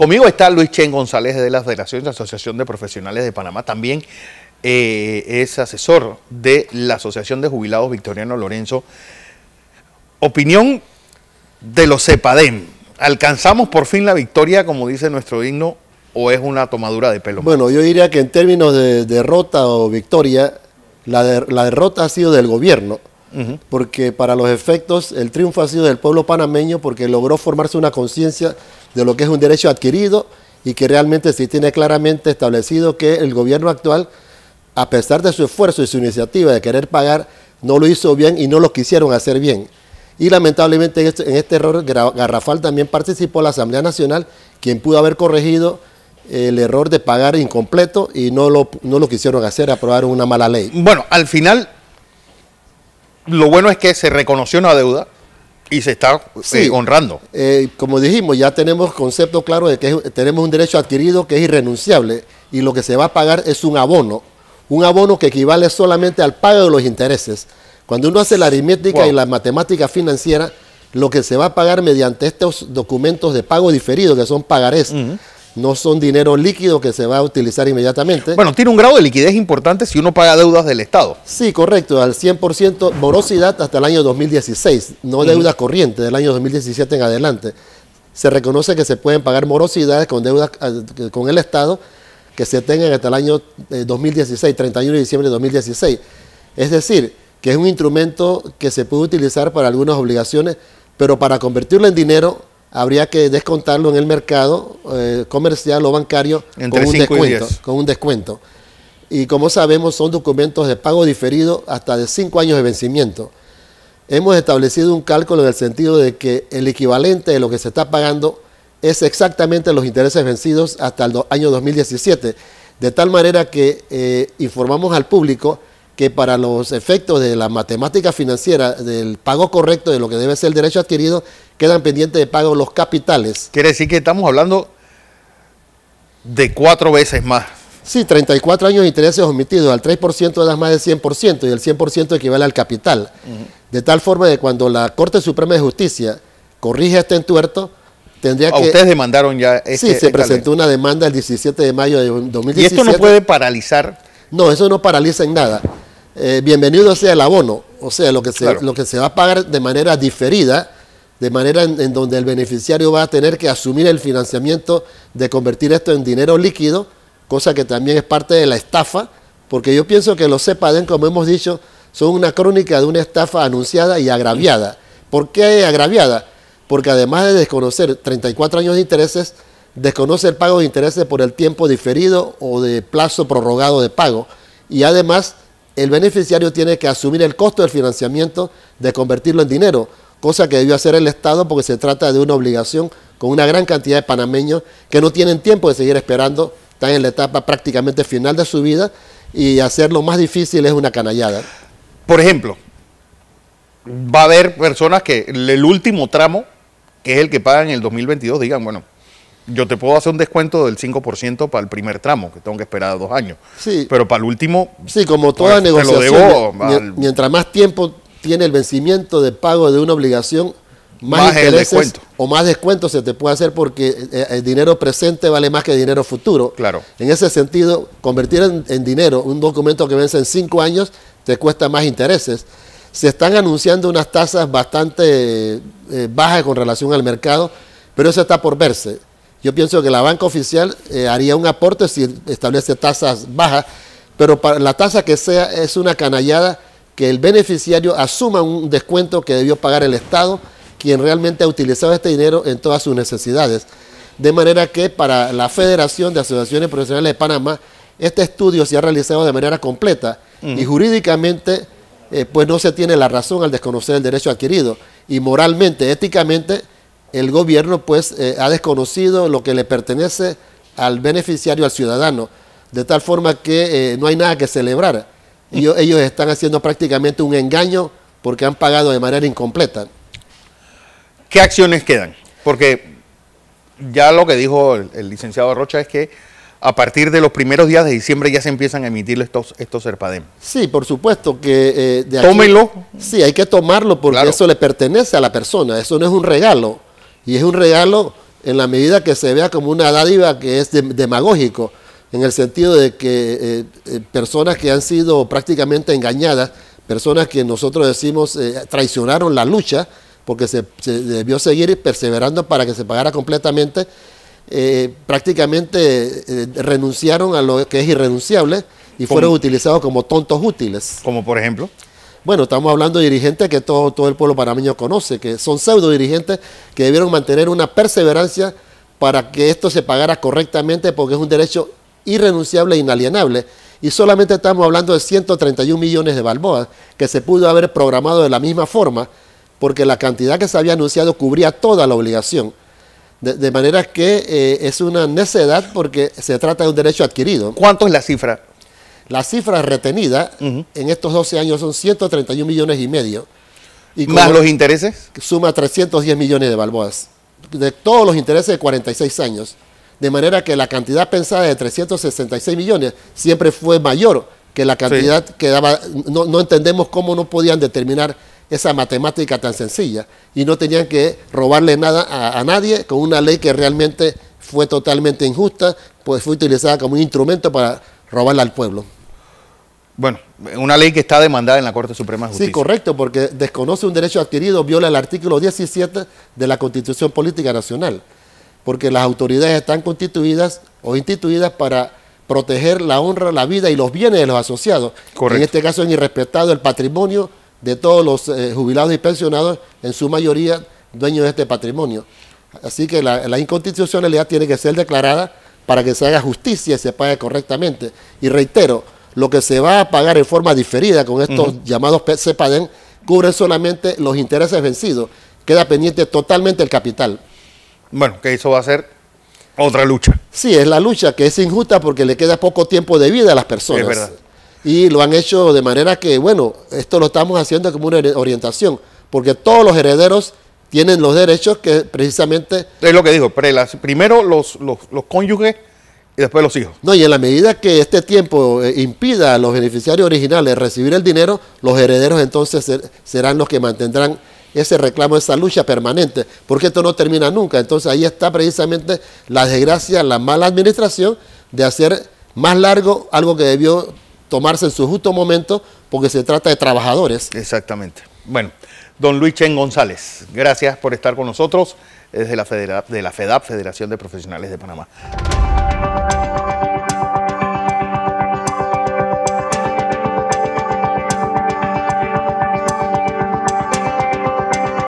Conmigo está Luis Chen González de la Federación de Asociación de Profesionales de Panamá. También eh, es asesor de la Asociación de Jubilados Victoriano Lorenzo. Opinión de los CEPADEM. ¿Alcanzamos por fin la victoria, como dice nuestro himno, o es una tomadura de pelo? Bueno, yo diría que en términos de derrota o victoria, la derrota ha sido del gobierno porque para los efectos, el triunfo ha sido del pueblo panameño porque logró formarse una conciencia de lo que es un derecho adquirido y que realmente sí tiene claramente establecido que el gobierno actual, a pesar de su esfuerzo y su iniciativa de querer pagar, no lo hizo bien y no lo quisieron hacer bien. Y lamentablemente en este, este error garrafal también participó la Asamblea Nacional, quien pudo haber corregido el error de pagar incompleto y no lo, no lo quisieron hacer, aprobaron una mala ley. Bueno, al final lo bueno es que se reconoció una deuda y se está eh, honrando. Eh, como dijimos, ya tenemos concepto claro de que tenemos un derecho adquirido que es irrenunciable y lo que se va a pagar es un abono, un abono que equivale solamente al pago de los intereses. Cuando uno hace la aritmética y la matemática financiera, lo que se va a pagar mediante estos documentos de pago diferido, que son pagarés, no son dinero líquido que se va a utilizar inmediatamente. Bueno, tiene un grado de liquidez importante si uno paga deudas del Estado. Sí, correcto, al 100% morosidad hasta el año 2016, no deuda corriente del año 2017 en adelante. Se reconoce que se pueden pagar morosidades con deudas eh, con el Estado que se tengan hasta el año 2016, eh, 31 de diciembre de 2016. Es decir, que es un instrumento que se puede utilizar para algunas obligaciones, pero para convertirlo en dinero habría que descontarlo en el mercado eh, comercial o bancario con un, descuento, con un descuento. Y como sabemos, son documentos de pago diferido hasta de cinco años de vencimiento. Hemos establecido un cálculo en el sentido de que el equivalente de lo que se está pagando es exactamente los intereses vencidos hasta el año 2017. De tal manera que eh, informamos al público que para los efectos de la matemática financiera, del pago correcto de lo que debe ser el derecho adquirido, quedan pendientes de pago los capitales. Quiere decir que estamos hablando de cuatro veces más. Sí, 34 años de intereses omitidos, al 3% das más del 100% y el 100% equivale al capital. De tal forma que cuando la Corte Suprema de Justicia corrige este entuerto, tendría ¿A ah, que... ustedes demandaron ya este, Sí, se presentó una demanda el 17 de mayo de 2017. ¿Y esto no puede paralizar? No, eso no paraliza en nada. Eh, bienvenido sea el abono, o sea, lo que, se, lo que se va a pagar de manera diferida, de manera en, donde el beneficiario va a tener que asumir el financiamiento de convertir esto en dinero líquido, cosa que también es parte de la estafa, porque yo pienso que los CEPADEN, como hemos dicho, son una crónica de una estafa anunciada y agraviada. ¿Por qué agraviada? Porque además de desconocer 34 años de intereses, desconoce el pago de intereses por el tiempo diferido o de plazo prorrogado de pago. Y además el beneficiario tiene que asumir el costo del financiamiento de convertirlo en dinero, cosa que debió hacer el Estado porque se trata de una obligación con una gran cantidad de panameños que no tienen tiempo de seguir esperando, están en la etapa prácticamente final de su vida y hacerlo más difícil es una canallada. Por ejemplo, va a haber personas que el último tramo, que es el que pagan en el 2022, digan, bueno, yo te puedo hacer un descuento del 5% para el primer tramo, que tengo que esperar dos años. Sí. Pero para el último. Sí, como pues, toda negociación. mientras más tiempo tiene el vencimiento de pago de una obligación, más, intereses descuento. o más descuento se te puede hacer porque eh, eh, el dinero presente vale más que el dinero futuro. Claro. En ese sentido, convertir en, dinero un documento que vence en cinco años te cuesta más intereses. Se están anunciando unas tasas bastante eh, bajas con relación al mercado, pero eso está por verse. Yo pienso que la banca oficial eh, haría un aporte si establece tasas bajas, pero para la tasa que sea es una canallada que el beneficiario asuma un descuento que debió pagar el Estado, quien realmente ha utilizado este dinero en todas sus necesidades. De manera que para la Federación de Asociaciones Profesionales de Panamá, este estudio se ha realizado de manera completa mm. y jurídicamente eh, pues no se tiene la razón al desconocer el derecho adquirido y moralmente, éticamente, el gobierno pues eh, ha desconocido lo que le pertenece al beneficiario, al ciudadano, de tal forma que eh, no hay nada que celebrar. Y ellos están haciendo prácticamente un engaño porque han pagado de manera incompleta. ¿Qué acciones quedan? Porque ya lo que dijo el, licenciado Rocha es que a partir de los primeros días de diciembre ya se empiezan a emitir estos, estos Sí, por supuesto que... Eh, Sí, hay que tomarlo porque eso le pertenece a la persona, eso no es un regalo. Y es un regalo en la medida que se vea como una dádiva que es demagógico, en el sentido de que eh, eh, personas que han sido prácticamente engañadas, personas que nosotros decimos eh, traicionaron la lucha, porque se, debió seguir perseverando para que se pagara completamente, prácticamente renunciaron a lo que es irrenunciable y fueron utilizados como tontos útiles. Como por ejemplo. Bueno, estamos hablando de dirigentes que todo, todo el pueblo panameño conoce, que son pseudo dirigentes que debieron mantener una perseverancia para que esto se pagara correctamente porque es un derecho irrenunciable e inalienable. Y solamente estamos hablando de 131 millones de balboas que se pudo haber programado de la misma forma porque la cantidad que se había anunciado cubría toda la obligación. De, manera que eh, es una necedad porque se trata de un derecho adquirido. ¿Cuánto es la cifra? La cifra retenida en estos 12 años son 131 millones y medio. Y ¿Más los intereses? Suma 310 millones de balboas. De todos los intereses de 46 años. De manera que la cantidad pensada de 366 millones siempre fue mayor que la cantidad que daba. No, entendemos cómo no podían determinar esa matemática tan sencilla y no tenían que robarle nada a, a, nadie con una ley que realmente fue totalmente injusta, pues fue utilizada como un instrumento para robarle al pueblo. Bueno, una ley que está demandada en la Corte Suprema de Justicia. Sí, correcto, porque desconoce un derecho adquirido, viola el artículo 17 de la Constitución Política Nacional, porque las autoridades están constituidas o instituidas para proteger la honra, la vida y los bienes de los asociados. Correcto. En este caso han irrespetado el patrimonio de todos los eh, jubilados y pensionados, en su mayoría dueños de este patrimonio. Así que la, la inconstitucionalidad tiene que ser declarada para que se haga justicia y se pague correctamente. Y reitero, lo que se va a pagar en forma diferida con estos llamados llamados CEPADEN cubre solamente los intereses vencidos. Queda pendiente totalmente el capital. Bueno, que eso va a ser otra lucha. Sí, es la lucha que es injusta porque le queda poco tiempo de vida a las personas. Y lo han hecho de manera que, bueno, esto lo estamos haciendo como una orientación, porque todos los herederos tienen los derechos que precisamente... Es lo que digo, primero los, los cónyuges y después los hijos. No, y en la medida que este tiempo eh, impida a los beneficiarios originales recibir el dinero, los herederos entonces serán los que mantendrán ese reclamo, esa lucha permanente, porque esto no termina nunca. Entonces ahí está precisamente la desgracia, la mala administración de hacer más largo algo que debió tomarse en su justo momento, porque se trata de trabajadores. Exactamente. Bueno, don Luis Chen González, gracias por estar con nosotros desde de la FEDAP, Federación de Profesionales de Panamá.